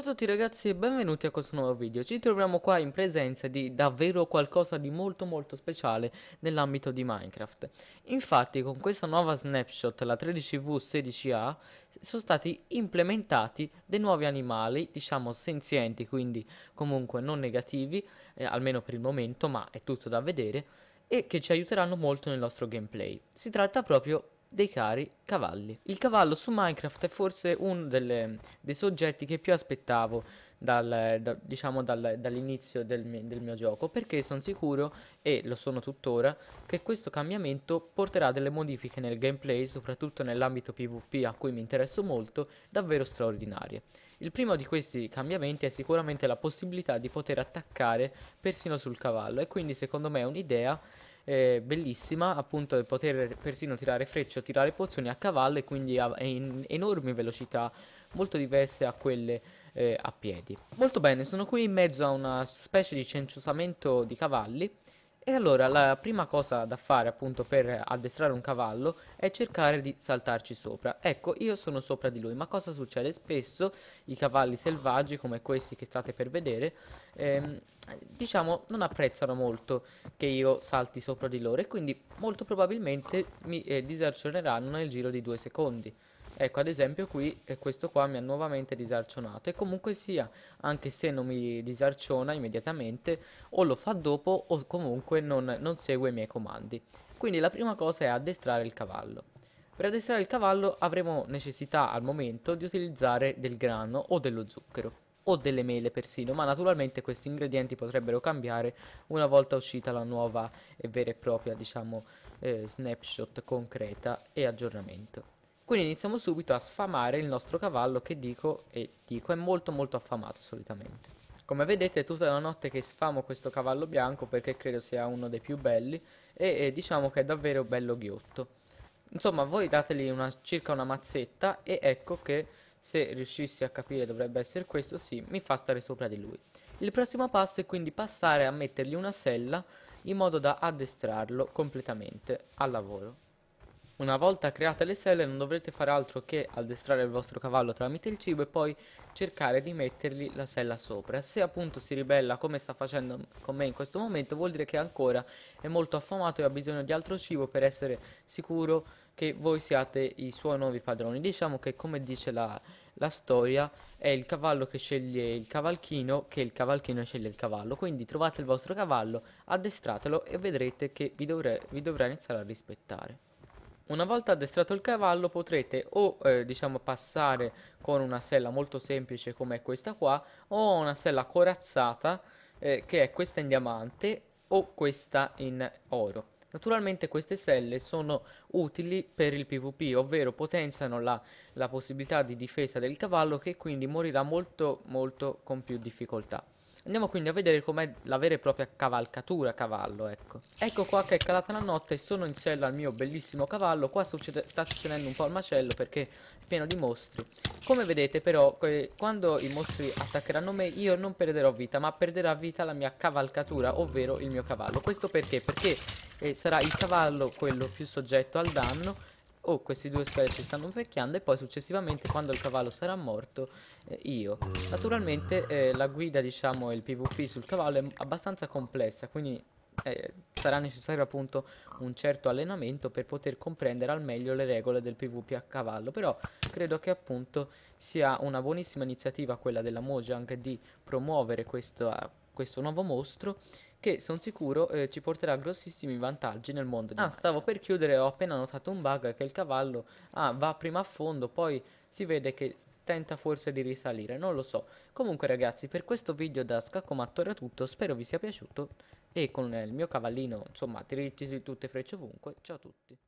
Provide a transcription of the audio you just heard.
Ciao a tutti ragazzi e benvenuti a questo nuovo video, ci troviamo qua in presenza di davvero qualcosa di molto molto speciale nell'ambito di Minecraft. Infatti con questa nuova snapshot, la 13V16A, sono stati implementati dei nuovi animali, diciamo senzienti, quindi comunque non negativi, eh, almeno per il momento, ma è tutto da vedere, e che ci aiuteranno molto nel nostro gameplay. Si tratta proprio dei cari cavalli. Il cavallo su Minecraft è forse uno delle, dei soggetti che più aspettavo dal, da, diciamo dal, dall'inizio del, mi, del, mio gioco perché sono sicuro e lo sono tuttora che questo cambiamento porterà delle modifiche nel gameplay soprattutto nell'ambito pvp a cui mi interesso molto davvero straordinarie il primo di questi cambiamenti è sicuramente la possibilità di poter attaccare persino sul cavallo e quindi secondo me è un'idea eh, bellissima appunto di poter persino tirare frecce o tirare pozioni a cavallo e quindi a, in enormi velocità molto diverse a quelle eh, a piedi. Molto bene, sono qui in mezzo a una specie di cenciosamento di cavalli. E allora la prima cosa da fare appunto per addestrare un cavallo è cercare di saltarci sopra. Ecco, io sono sopra di lui, ma cosa succede? Spesso i cavalli selvaggi, come questi che state per vedere, ehm, diciamo non apprezzano molto che io salti sopra di loro e quindi molto probabilmente mi eh, disarcioneranno nel giro di due secondi. Ecco, ad esempio qui eh, questo qua mi ha nuovamente disarcionato e comunque sia, anche se non mi disarciona immediatamente, o lo fa dopo o comunque non, non segue i miei comandi. Quindi la prima cosa è addestrare il cavallo. Per addestrare il cavallo avremo necessità al momento di utilizzare del grano o dello zucchero o delle mele persino, ma naturalmente questi ingredienti potrebbero cambiare una volta uscita la nuova e vera e propria, diciamo, eh, snapshot concreta e aggiornamento. Quindi iniziamo subito a sfamare il nostro cavallo che dico e dico è molto molto affamato solitamente. Come vedete è tutta la notte che sfamo questo cavallo bianco perché credo sia uno dei più belli e, e diciamo che è davvero bello ghiotto. Insomma voi dategli una, circa una mazzetta e ecco che se riuscissi a capire dovrebbe essere questo sì mi fa stare sopra di lui. Il prossimo passo è quindi passare a mettergli una sella in modo da addestrarlo completamente al lavoro. Una volta create le selle non dovrete fare altro che addestrare il vostro cavallo tramite il cibo e poi cercare di mettergli la sella sopra. Se appunto si ribella come sta facendo con me in questo momento vuol dire che ancora è molto affamato e ha bisogno di altro cibo per essere sicuro che voi siate i suoi nuovi padroni. Diciamo che come dice la, la storia è il cavallo che sceglie il cavalchino che il cavalchino sceglie il cavallo quindi trovate il vostro cavallo addestratelo e vedrete che vi, vi dovrà iniziare a rispettare una volta addestrato il cavallo potrete o eh, diciamo passare con una sella molto semplice come questa qua o una sella corazzata eh, che è questa in diamante o questa in oro. Naturalmente queste selle sono utili per il PvP, ovvero potenziano la, la possibilità di difesa del cavallo che quindi morirà molto molto con più difficoltà. Andiamo quindi a vedere com'è la vera e propria cavalcatura a cavallo, ecco. Ecco qua che è calata la notte e sono in sella al mio bellissimo cavallo. Qua succede, sta succedendo un po' il macello perché è pieno di mostri. Come vedete però, quando i mostri attaccheranno me, io non perderò vita, ma perderà vita la mia cavalcatura, ovvero il mio cavallo. Questo perché? Perché eh, sarà il cavallo quello più soggetto al danno o oh, questi due scheletri stanno invecchiando e poi successivamente quando il cavallo sarà morto eh, io. Naturalmente eh, la guida diciamo il pvp sul cavallo è abbastanza complessa quindi eh, sarà necessario appunto un certo allenamento per poter comprendere al meglio le regole del PvP a cavallo, però credo che appunto sia una buonissima iniziativa quella della Mojang di promuovere questa questo nuovo mostro che sono sicuro eh, ci porterà grossissimi vantaggi nel mondo di Ah, Minecraft. stavo per chiudere, ho appena notato un bug che il cavallo ah, va prima a fondo, poi si vede che tenta forse di risalire, non lo so. Comunque ragazzi, per questo video da Scaccomattore è tutto, spero vi sia piaciuto e con il mio cavallino, insomma, tirati tutte frecce ovunque. Ciao a tutti.